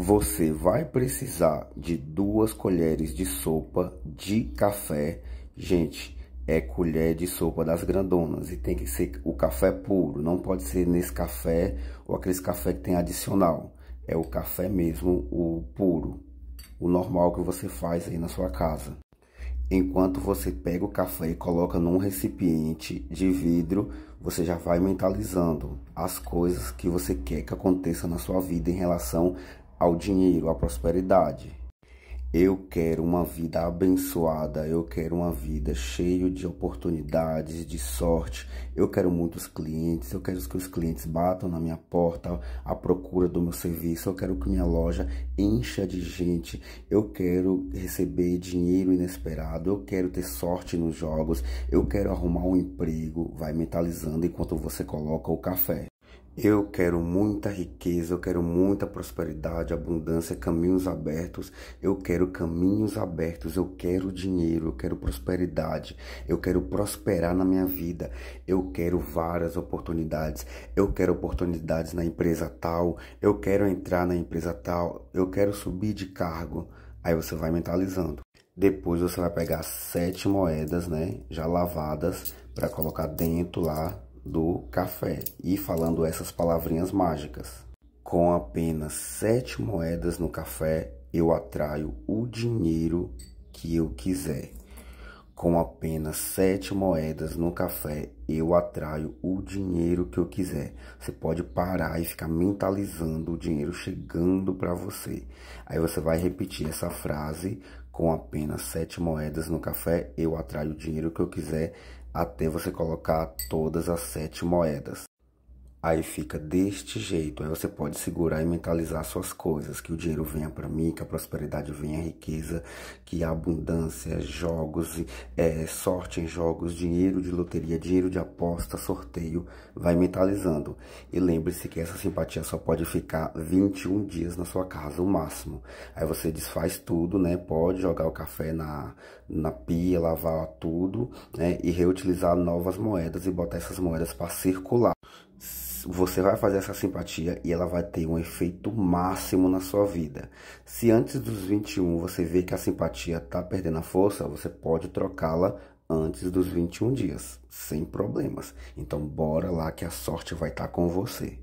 Você vai precisar de duas colheres de sopa de café. Gente, é colher de sopa das grandonas e tem que ser o café puro, não pode ser nesse café ou aquele café que tem adicional. É o café mesmo, o puro, o normal que você faz aí na sua casa. Enquanto você pega o café e coloca num recipiente de vidro, você já vai mentalizando as coisas que você quer que aconteça na sua vida em relação ao dinheiro, à prosperidade. Eu quero uma vida abençoada, eu quero uma vida cheia de oportunidades, de sorte. Eu quero muitos clientes, eu quero que os clientes batam na minha porta à procura do meu serviço, eu quero que minha loja encha de gente, eu quero receber dinheiro inesperado, eu quero ter sorte nos jogos, eu quero arrumar um emprego. Vai mentalizando enquanto você coloca o café. Eu quero muita riqueza, eu quero muita prosperidade, abundância, caminhos abertos. Eu quero caminhos abertos, eu quero dinheiro, eu quero prosperidade, eu quero prosperar na minha vida. Eu quero várias oportunidades. Eu quero oportunidades na empresa tal, eu quero entrar na empresa tal, eu quero subir de cargo. Aí você vai mentalizando. Depois você vai pegar sete moedas, né, já lavadas, para colocar dentro lá do café e falando essas palavrinhas mágicas. Com apenas sete moedas no café, eu atraio o dinheiro que eu quiser. Com apenas sete moedas no café, eu atraio o dinheiro que eu quiser. Você pode parar e ficar mentalizando o dinheiro chegando para você. Aí você vai repetir essa frase: com apenas sete moedas no café, eu atraio o dinheiro que eu quiser, até você colocar todas as sete moedas. Aí fica deste jeito. Aí você pode segurar e mentalizar suas coisas, que o dinheiro venha para mim, que a prosperidade venha, a riqueza, que a abundância, jogos, é, sorte em jogos, dinheiro de loteria, dinheiro de aposta, sorteio. Vai mentalizando. E lembre-se que essa simpatia só pode ficar 21 dias na sua casa, o máximo. Aí você desfaz tudo, né? Pode jogar o café na, na pia, lavar tudo, né? E reutilizar novas moedas e botar essas moedas para circular você vai fazer essa simpatia e ela vai ter um efeito máximo na sua vida. Se antes dos 21 você vê que a simpatia está perdendo a força, você pode trocá-la antes dos 21 dias, sem problemas. Então bora lá que a sorte vai estar tá com você.